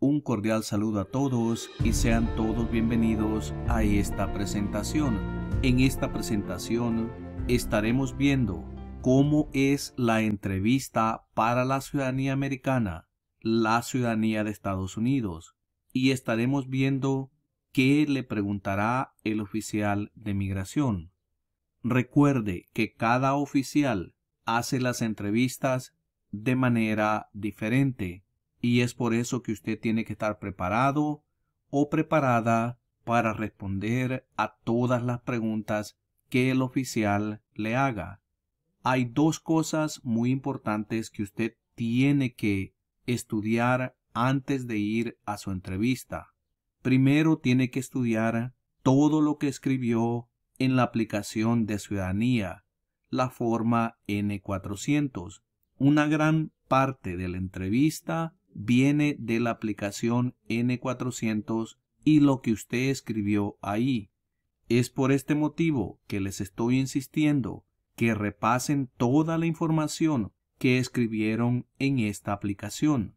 Un cordial saludo a todos y sean todos bienvenidos a esta presentación. En esta presentación estaremos viendo cómo es la entrevista para la ciudadanía americana, la ciudadanía de Estados Unidos, y estaremos viendo qué le preguntará el oficial de migración. Recuerde que cada oficial hace las entrevistas de manera diferente y es por eso que usted tiene que estar preparado o preparada para responder a todas las preguntas que el oficial le haga. Hay dos cosas muy importantes que usted tiene que estudiar antes de ir a su entrevista. Primero tiene que estudiar todo lo que escribió en la aplicación de ciudadanía, la forma N400. Una gran parte de la entrevista viene de la aplicación N400 y lo que usted escribió ahí. Es por este motivo que les estoy insistiendo que repasen toda la información que escribieron en esta aplicación.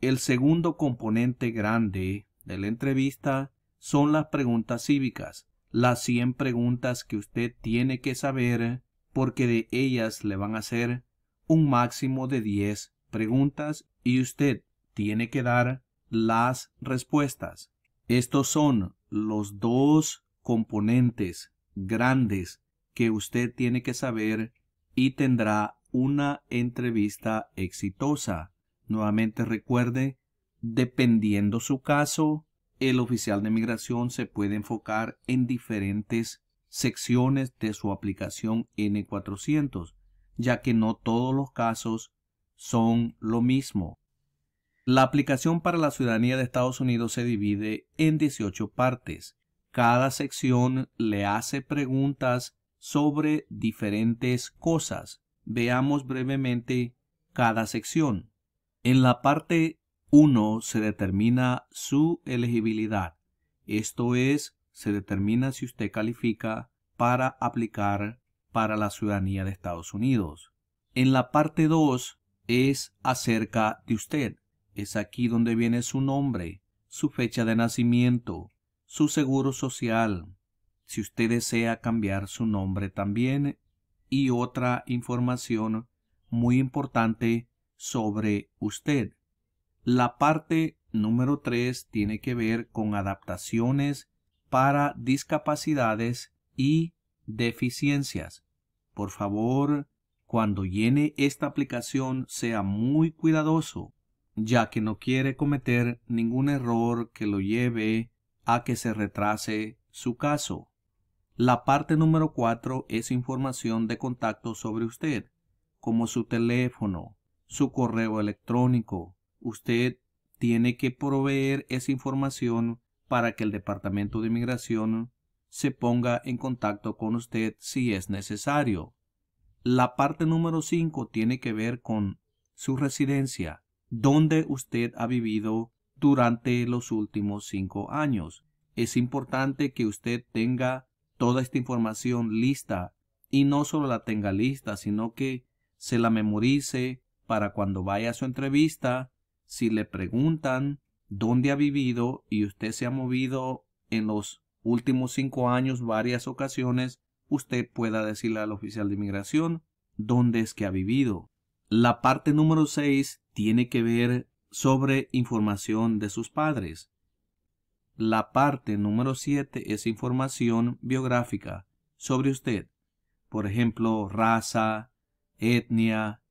El segundo componente grande de la entrevista son las preguntas cívicas, las 100 preguntas que usted tiene que saber porque de ellas le van a hacer un máximo de 10 preguntas y usted tiene que dar las respuestas. Estos son los dos componentes grandes que usted tiene que saber y tendrá una entrevista exitosa. Nuevamente recuerde, dependiendo su caso, el oficial de migración se puede enfocar en diferentes secciones de su aplicación N400, ya que no todos los casos son lo mismo. La aplicación para la ciudadanía de Estados Unidos se divide en 18 partes. Cada sección le hace preguntas sobre diferentes cosas. Veamos brevemente cada sección. En la parte 1 se determina su elegibilidad. Esto es, se determina si usted califica para aplicar para la ciudadanía de Estados Unidos. En la parte 2 es acerca de usted. Es aquí donde viene su nombre, su fecha de nacimiento, su seguro social, si usted desea cambiar su nombre también, y otra información muy importante sobre usted. La parte número 3 tiene que ver con adaptaciones para discapacidades y deficiencias. Por favor, cuando llene esta aplicación sea muy cuidadoso, ya que no quiere cometer ningún error que lo lleve a que se retrase su caso. La parte número cuatro es información de contacto sobre usted, como su teléfono, su correo electrónico. Usted tiene que proveer esa información para que el Departamento de Inmigración se ponga en contacto con usted si es necesario. La parte número 5 tiene que ver con su residencia, donde usted ha vivido durante los últimos cinco años. Es importante que usted tenga toda esta información lista y no solo la tenga lista, sino que se la memorice para cuando vaya a su entrevista, si le preguntan dónde ha vivido y usted se ha movido en los últimos cinco años varias ocasiones, usted pueda decirle al oficial de inmigración dónde es que ha vivido. La parte número 6 tiene que ver sobre información de sus padres. La parte número 7 es información biográfica sobre usted. Por ejemplo, raza, etnia,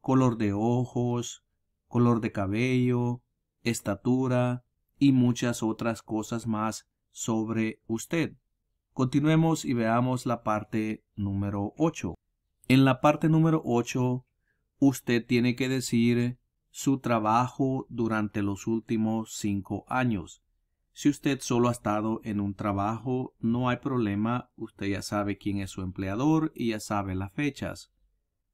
color de ojos, color de cabello, estatura y muchas otras cosas más sobre usted. Continuemos y veamos la parte número 8. En la parte número 8, usted tiene que decir su trabajo durante los últimos 5 años. Si usted solo ha estado en un trabajo, no hay problema, usted ya sabe quién es su empleador y ya sabe las fechas.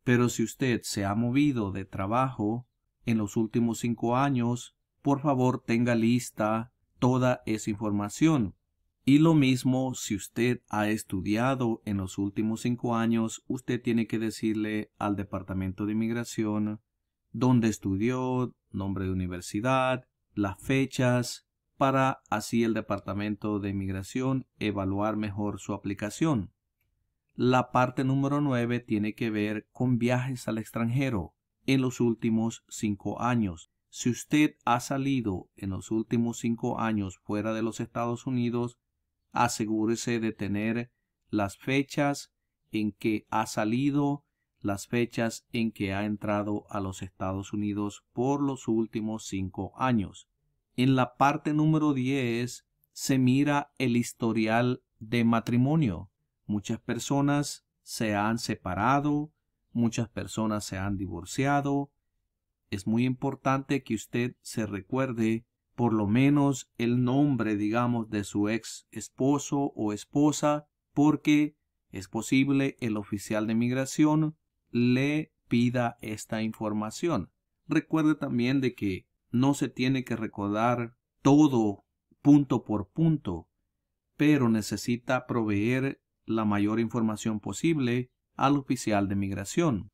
Pero si usted se ha movido de trabajo en los últimos 5 años, por favor tenga lista toda esa información y lo mismo, si usted ha estudiado en los últimos cinco años, usted tiene que decirle al Departamento de Inmigración dónde estudió, nombre de universidad, las fechas, para así el Departamento de Inmigración evaluar mejor su aplicación. La parte número 9 tiene que ver con viajes al extranjero en los últimos cinco años. Si usted ha salido en los últimos cinco años fuera de los Estados Unidos, asegúrese de tener las fechas en que ha salido, las fechas en que ha entrado a los Estados Unidos por los últimos cinco años. En la parte número 10 se mira el historial de matrimonio. Muchas personas se han separado, muchas personas se han divorciado. Es muy importante que usted se recuerde por lo menos el nombre, digamos, de su ex esposo o esposa, porque es posible el oficial de migración le pida esta información. Recuerde también de que no se tiene que recordar todo punto por punto, pero necesita proveer la mayor información posible al oficial de migración.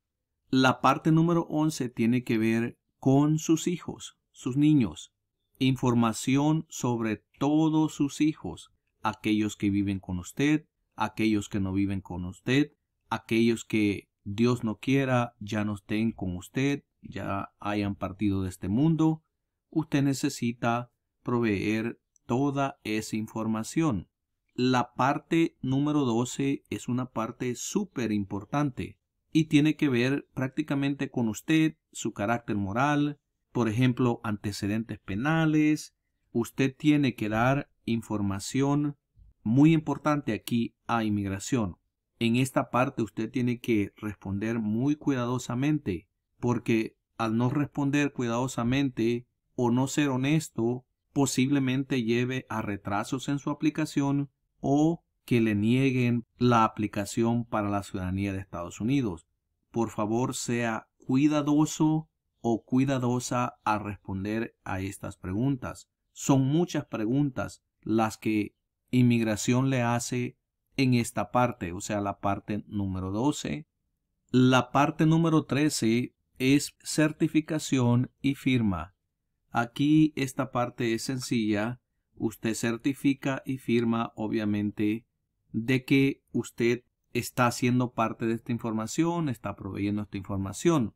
La parte número 11 tiene que ver con sus hijos, sus niños información sobre todos sus hijos, aquellos que viven con usted, aquellos que no viven con usted, aquellos que Dios no quiera ya no estén con usted, ya hayan partido de este mundo, usted necesita proveer toda esa información. La parte número 12 es una parte súper importante y tiene que ver prácticamente con usted, su carácter moral, por ejemplo, antecedentes penales. Usted tiene que dar información muy importante aquí a inmigración. En esta parte usted tiene que responder muy cuidadosamente porque al no responder cuidadosamente o no ser honesto posiblemente lleve a retrasos en su aplicación o que le nieguen la aplicación para la ciudadanía de Estados Unidos. Por favor, sea cuidadoso o cuidadosa a responder a estas preguntas. Son muchas preguntas las que inmigración le hace en esta parte, o sea, la parte número 12. La parte número 13 es certificación y firma. Aquí esta parte es sencilla. Usted certifica y firma, obviamente, de que usted está haciendo parte de esta información, está proveyendo esta información.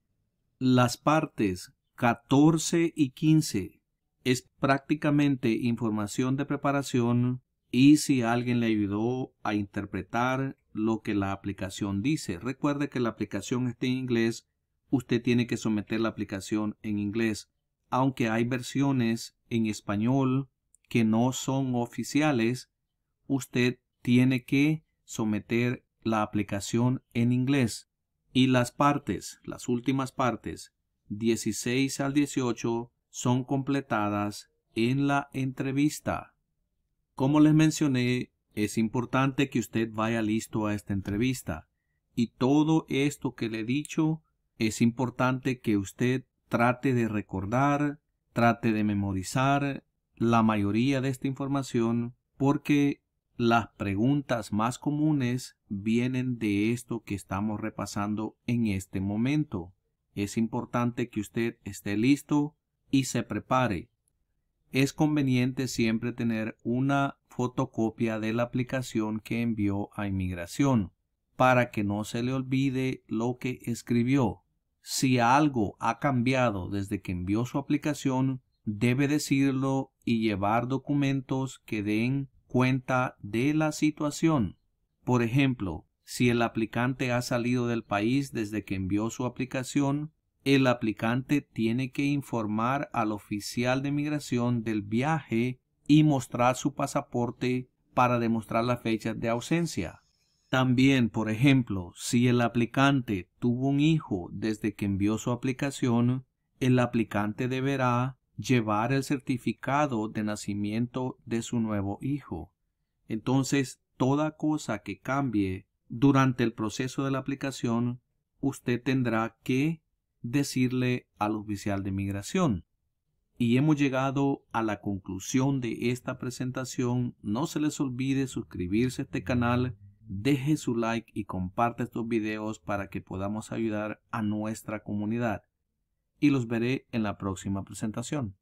Las partes 14 y 15 es prácticamente información de preparación y si alguien le ayudó a interpretar lo que la aplicación dice. Recuerde que la aplicación está en inglés, usted tiene que someter la aplicación en inglés, aunque hay versiones en español que no son oficiales, usted tiene que someter la aplicación en inglés. Y las partes, las últimas partes, 16 al 18, son completadas en la entrevista. Como les mencioné, es importante que usted vaya listo a esta entrevista. Y todo esto que le he dicho, es importante que usted trate de recordar, trate de memorizar la mayoría de esta información porque las preguntas más comunes vienen de esto que estamos repasando en este momento. Es importante que usted esté listo y se prepare. Es conveniente siempre tener una fotocopia de la aplicación que envió a inmigración para que no se le olvide lo que escribió. Si algo ha cambiado desde que envió su aplicación, debe decirlo y llevar documentos que den cuenta de la situación. Por ejemplo, si el aplicante ha salido del país desde que envió su aplicación, el aplicante tiene que informar al oficial de migración del viaje y mostrar su pasaporte para demostrar la fecha de ausencia. También, por ejemplo, si el aplicante tuvo un hijo desde que envió su aplicación, el aplicante deberá llevar el certificado de nacimiento de su nuevo hijo. Entonces, toda cosa que cambie durante el proceso de la aplicación, usted tendrá que decirle al oficial de migración. Y hemos llegado a la conclusión de esta presentación. No se les olvide suscribirse a este canal, deje su like y comparte estos videos para que podamos ayudar a nuestra comunidad. Y los veré en la próxima presentación.